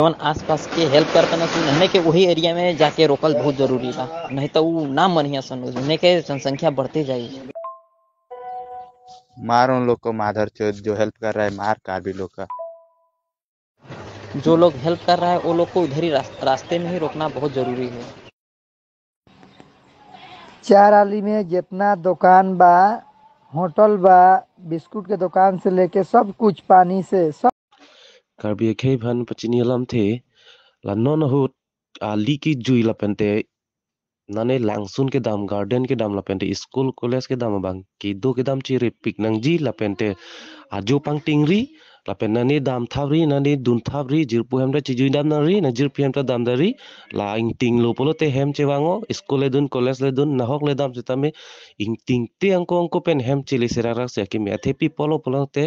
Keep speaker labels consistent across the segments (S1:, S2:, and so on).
S1: जौन आस पास के हेल्प करते ना सुन हमें के वही एरिया में जाके रोकल बहुत जरूरी था नहीं तो वो नाम बनिया सुन हमने के जनसंख्या बढ़ती जाए
S2: मार उन लोग को माधर चोद जो हेल्प कर रहा है मार कार भी लोग
S1: का जो लोग हेल्प कर रहा है वो लोग को उधर ही रास, रास्ते में ही रोकना बहुत जरूरी है
S3: चार आली में जितना दुकान बा होटल बा बिस्कुट के दुकान से लेके सब कुछ पानी से सब
S4: karbia khe ban pachini lam the la non hu ali ki jui la pente nane langsun ke dam garden ke dam la pente school college ke dam bang ki do ke dam chi re pik nang ji la pente ajo pang tingri lapen nani dam thavri nani dun thavri jirpu hemta chijui dam nari na jirpu hemta dam dari la ing ting lo polo te hem che wango school le dun college le dun nahok le dam chitame ing ting te angko angko pen hem chili sera rak se kimi athe pi polo polo te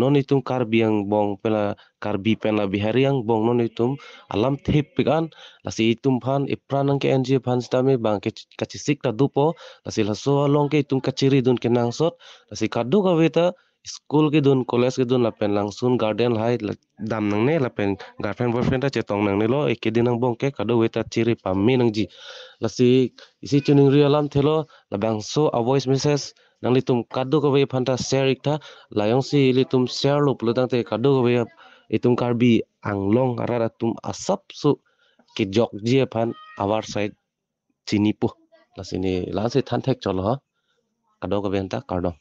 S4: noni tum kar biang bong pela kar bi pen la bihari ang bong noni tum alam the pikan lasi tum phan ipran ang ke ng phan chitame bang ke kachi sik ta dupo lasi laso along ke tum kachiri dun ke nang sot lasi kadu ka veta school ke dun college ke dun lapen langsung garden hai dam nang ne lapen Guardian boyfriend ta tong nang ne lo ekke din nang bong ke kado weta ciri pam nang ji lasi isi chuning real lam thelo bang so a voice message nang litum tum kado ko panta phanta share ikta layong si litum share lo pulo dang te kado ko we itum karbi long rara tum asap su ke jok ji e phan awar sai cini puh lasi ni lasi tantek cholo ha kado ko wei ta kardong